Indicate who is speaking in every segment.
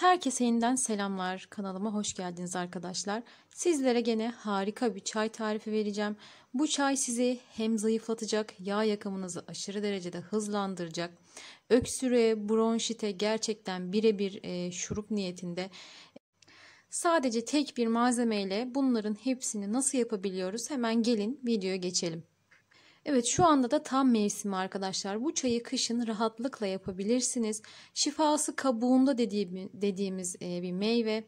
Speaker 1: Herkese yeniden selamlar. Kanalıma hoş geldiniz arkadaşlar. Sizlere gene harika bir çay tarifi vereceğim. Bu çay sizi hem zayıflatacak, yağ yakımınızı aşırı derecede hızlandıracak. Öksürüğe, bronşite gerçekten birebir e, şurup niyetinde. Sadece tek bir malzemeyle bunların hepsini nasıl yapabiliyoruz? Hemen gelin videoya geçelim. Evet şu anda da tam mevsimi arkadaşlar. Bu çayı kışın rahatlıkla yapabilirsiniz. Şifası kabuğunda dediğim, dediğimiz e, bir meyve.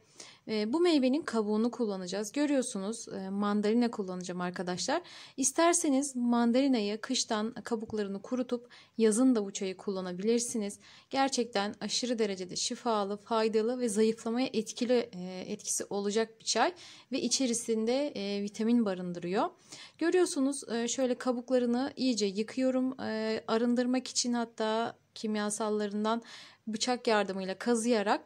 Speaker 1: Ee, bu meyvenin kabuğunu kullanacağız. Görüyorsunuz e, mandalina kullanacağım arkadaşlar. İsterseniz mandalinayı kıştan kabuklarını kurutup yazın da bu çayı kullanabilirsiniz. Gerçekten aşırı derecede şifalı, faydalı ve zayıflamaya etkili e, etkisi olacak bir çay ve içerisinde e, vitamin barındırıyor. Görüyorsunuz e, şöyle kabuklarını iyice yıkıyorum. arındırmak için hatta kimyasallarından bıçak yardımıyla kazıyarak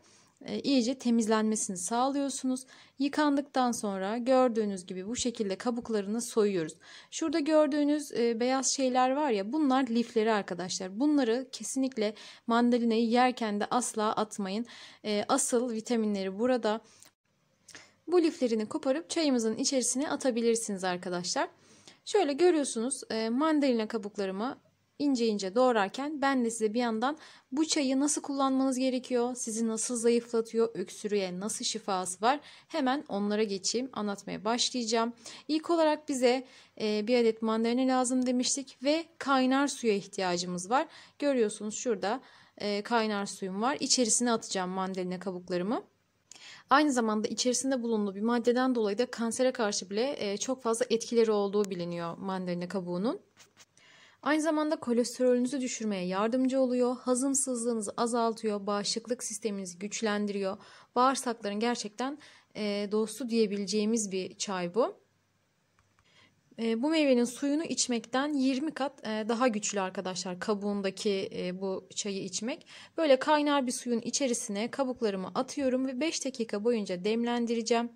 Speaker 1: e, iyice temizlenmesini sağlıyorsunuz. Yıkandıktan sonra gördüğünüz gibi bu şekilde kabuklarını soyuyoruz. Şurada gördüğünüz e, beyaz şeyler var ya bunlar lifleri arkadaşlar. Bunları kesinlikle mandalinayı yerken de asla atmayın. E, asıl vitaminleri burada. Bu liflerini koparıp çayımızın içerisine atabilirsiniz arkadaşlar. Şöyle görüyorsunuz mandalina kabuklarımı ince ince doğrarken ben de size bir yandan bu çayı nasıl kullanmanız gerekiyor, sizi nasıl zayıflatıyor, öksürüğe nasıl şifası var hemen onlara geçeyim anlatmaya başlayacağım. İlk olarak bize e, bir adet mandalina lazım demiştik ve kaynar suya ihtiyacımız var. Görüyorsunuz şurada e, kaynar suyum var İçerisine atacağım mandalina kabuklarımı. Aynı zamanda içerisinde bulunduğu bir maddeden dolayı da kansere karşı bile e, çok fazla etkileri olduğu biliniyor mandalina kabuğunun. Aynı zamanda kolesterolünüzü düşürmeye yardımcı oluyor, hazımsızlığınızı azaltıyor, bağışıklık sisteminizi güçlendiriyor. Bağırsakların gerçekten e, dostu diyebileceğimiz bir çay bu. E, bu meyvenin suyunu içmekten 20 kat e, daha güçlü arkadaşlar kabuğundaki e, bu çayı içmek. Böyle kaynar bir suyun içerisine kabuklarımı atıyorum ve 5 dakika boyunca demlendireceğim.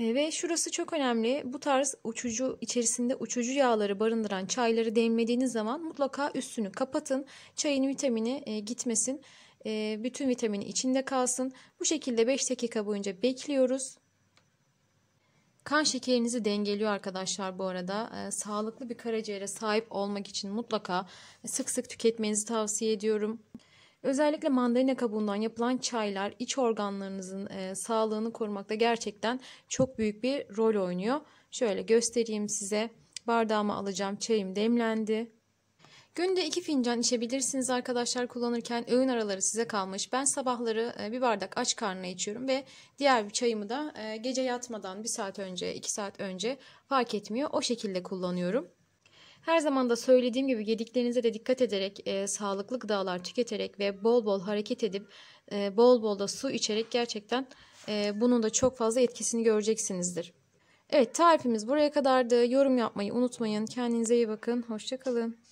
Speaker 1: Ee, ve şurası çok önemli. Bu tarz uçucu içerisinde uçucu yağları barındıran çayları demlediğiniz zaman mutlaka üstünü kapatın. Çayın vitamini e, gitmesin. E, bütün vitamini içinde kalsın. Bu şekilde 5 dakika boyunca bekliyoruz. Kan şekerinizi dengeliyor arkadaşlar bu arada. E, sağlıklı bir karaciğere sahip olmak için mutlaka sık sık tüketmenizi tavsiye ediyorum. Özellikle mandalina kabuğundan yapılan çaylar iç organlarınızın e, sağlığını korumakta gerçekten çok büyük bir rol oynuyor. Şöyle göstereyim size. Bardağıma alacağım. Çayım demlendi. Günde iki fincan içebilirsiniz arkadaşlar kullanırken öğün araları size kalmış. Ben sabahları e, bir bardak aç karnına içiyorum ve diğer bir çayımı da e, gece yatmadan bir saat önce iki saat önce fark etmiyor o şekilde kullanıyorum. Her zaman da söylediğim gibi yediklerinize de dikkat ederek, e, sağlıklı gıdalar tüketerek ve bol bol hareket edip e, bol bol da su içerek gerçekten e, bunun da çok fazla etkisini göreceksinizdir. Evet tarifimiz buraya kadardı. Yorum yapmayı unutmayın. Kendinize iyi bakın. Hoşçakalın.